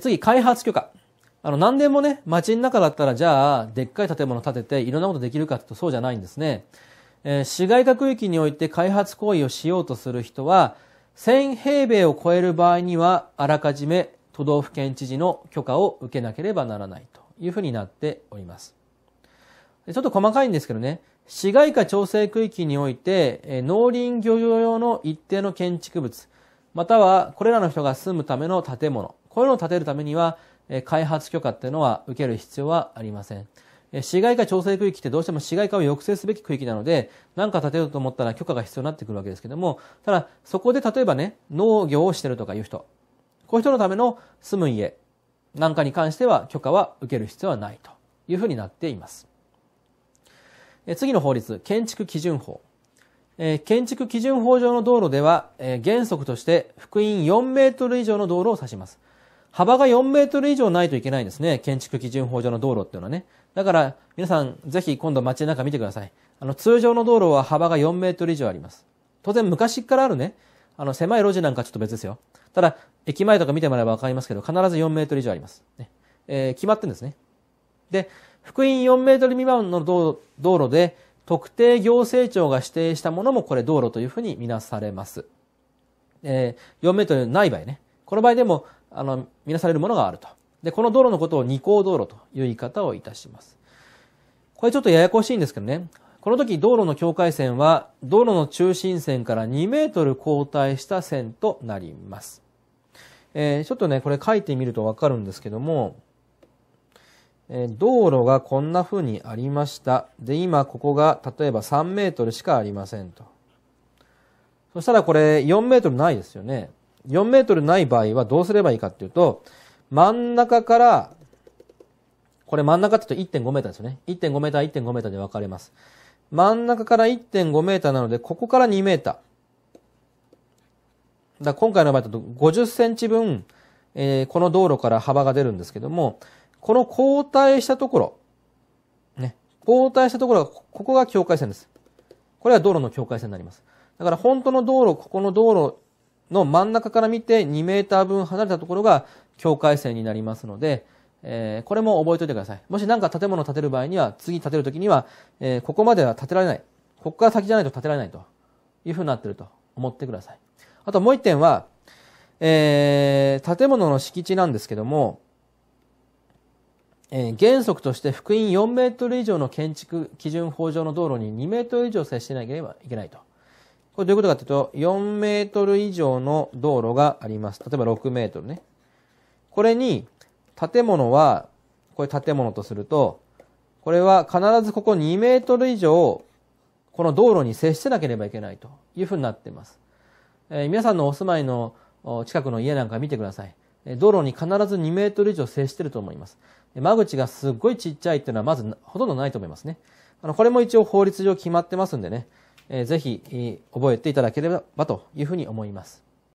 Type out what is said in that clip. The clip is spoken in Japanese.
次、開発許可。あの、何年もね、街の中だったら、じゃあ、でっかい建物建てて、いろんなことできるかってとそうじゃないんですね。えー、市街化区域において開発行為をしようとする人は、1000平米を超える場合には、あらかじめ都道府県知事の許可を受けなければならないというふうになっております。ちょっと細かいんですけどね、市街化調整区域において、えー、農林漁業用の一定の建築物、またはこれらの人が住むための建物、こういうのを立てるためには、開発許可っていうのは受ける必要はありません。市街化調整区域ってどうしても市街化を抑制すべき区域なので、何か建てようと思ったら許可が必要になってくるわけですけども、ただ、そこで例えばね、農業をしてるとかいう人、こういう人のための住む家なんかに関しては許可は受ける必要はないというふうになっています。次の法律、建築基準法。建築基準法上の道路では、原則として福音4メートル以上の道路を指します。幅が4メートル以上ないといけないんですね。建築基準法上の道路っていうのはね。だから、皆さん、ぜひ今度街の中見てください。あの、通常の道路は幅が4メートル以上あります。当然、昔からあるね、あの、狭い路地なんかちょっと別ですよ。ただ、駅前とか見てもらえばわかりますけど、必ず4メートル以上あります。ね、えー、決まってんですね。で、福音4メートル未満の道路で、特定行政庁が指定したものもこれ道路というふうにみなされます。えー、4メートルない場合ね。この場合でも、あの、見なされるものがあると。で、この道路のことを二項道路という言い方をいたします。これちょっとややこしいんですけどね。この時道路の境界線は道路の中心線から2メートル後退した線となります。えー、ちょっとね、これ書いてみるとわかるんですけども、えー、道路がこんな風にありました。で、今ここが例えば3メートルしかありませんと。そしたらこれ4メートルないですよね。4メートルない場合はどうすればいいかっていうと、真ん中から、これ真ん中って言うと1.5メーターですよね。1.5メーター、1.5メーターで分かれます。真ん中から1.5メーターなので、ここから2メーター。だ今回の場合だと50センチ分、えー、この道路から幅が出るんですけども、この交代したところ、ね、交代したところが、ここが境界線です。これは道路の境界線になります。だから本当の道路、ここの道路の真ん中から見て2メーター分離れたところが境界線になりますので、えー、これも覚えておいてください。もし何か建物を建てる場合には、次建てるときには、えー、ここまでは建てられない。ここから先じゃないと建てられないというふうになってると思ってください。あともう一点は、えー、建物の敷地なんですけども、えー、原則として福音4メートル以上の建築基準法上の道路に2メートル以上接してなければいけないと。これどういうことかというと、4メートル以上の道路があります。例えば6メートルね。これに、建物は、これ建物とすると、これは必ずここ2メートル以上、この道路に接してなければいけないというふうになっています。えー、皆さんのお住まいの近くの家なんか見てください。道路に必ず2メートル以上接してると思います。間口がすっごいちっちゃいっていうのはまずほとんどないと思いますね。あの、これも一応法律上決まってますんでね。えぜひ覚えていただければというふうに思います。